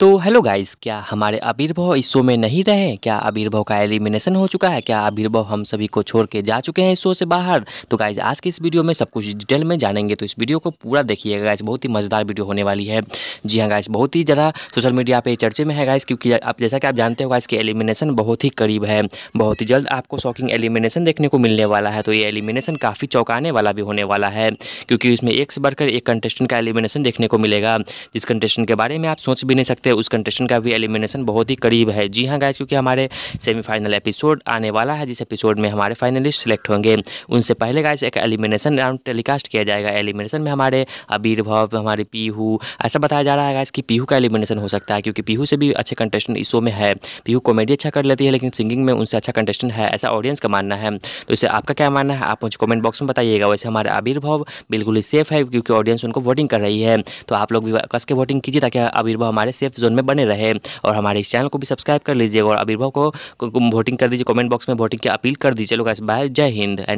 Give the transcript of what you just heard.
तो hello guys क्या हमारे आविर्भव इस शो में नहीं रहे क्या आविर्भव का एलिमिनेशन हो चुका है क्या आविर्भव हम सभी को छोड़ के जा चुके हैं इस शो से बाहर तो गाइस आज की इस वीडियो में सब कुछ डिटेल में जानेंगे तो इस वीडियो को पूरा देखिएगा गाइस बहुत ही मज़ेदार वीडियो होने वाली है जी हाँ गाइस बहुत ही ज़्यादा सोशल मीडिया पर चर्चे में है गाइस क्योंकि आप जैसा कि आप जानते हो गाइस के एलिमिनेशन बहुत ही करीब है बहुत ही जल्द आपको शॉकिंग एलिमिनेशन देखने को मिलने वाला है तो ये एलिमिनेशन काफ़ी चौंकाने वाला भी होने वाला है क्योंकि इसमें एक से बढ़कर एक कंटेस्टेंट का एलिमिनेशन देखने को मिलेगा जिस कंटेस्टेंट के बारे में आप सोच भी नहीं सकते सकते हैं उस कंटेस्टेंट का भी एलिमिनेशन बहुत ही करीब है जी हाँ गाइज क्योंकि हमारे सेमीफाइनल एपिसोड आने वाला है जिस एपिसोड में हमारे फाइनलिस्ट सेलेक्ट होंगे उनसे पहले गाइज एक एलिमिनेशन राउंड टेलीकास्ट किया जाएगा एलिमिनेशन में हमारे अबीरभव हमारे पीहू ऐसा बताया जा रहा है गाइज कि पीहू का एलिमिनेशन हो सकता है क्योंकि पीहू से भी अच्छे कंटेस्टेंट इस शो में है पीहू कॉमेडी अच्छा कर लेती है लेकिन सिंगिंग में उनसे अच्छा कंटेस्टेंट है ऐसा ऑडियंस का मानना है तो इसे आपका क्या मानना है आप मुझे कॉमेंट बॉक्स में बताइएगा वैसे हमारे भव बिल्कुल ही सेफ है क्योंकि ऑडियंस उनको वोटिंग कर रही है तो आप लोग भी कस के वोटिंग कीजिए ताकि आविर्भाव हमारे सेफ जोन में बने रहे और हमारे इस चैनल को भी सब्सक्राइब कर लीजिए और अभिभाव को वोटिंग कर दीजिए कॉमेंट बॉक्स में वोटिंग की अपील कर दीजिए लोग बाय जय हिंद एंड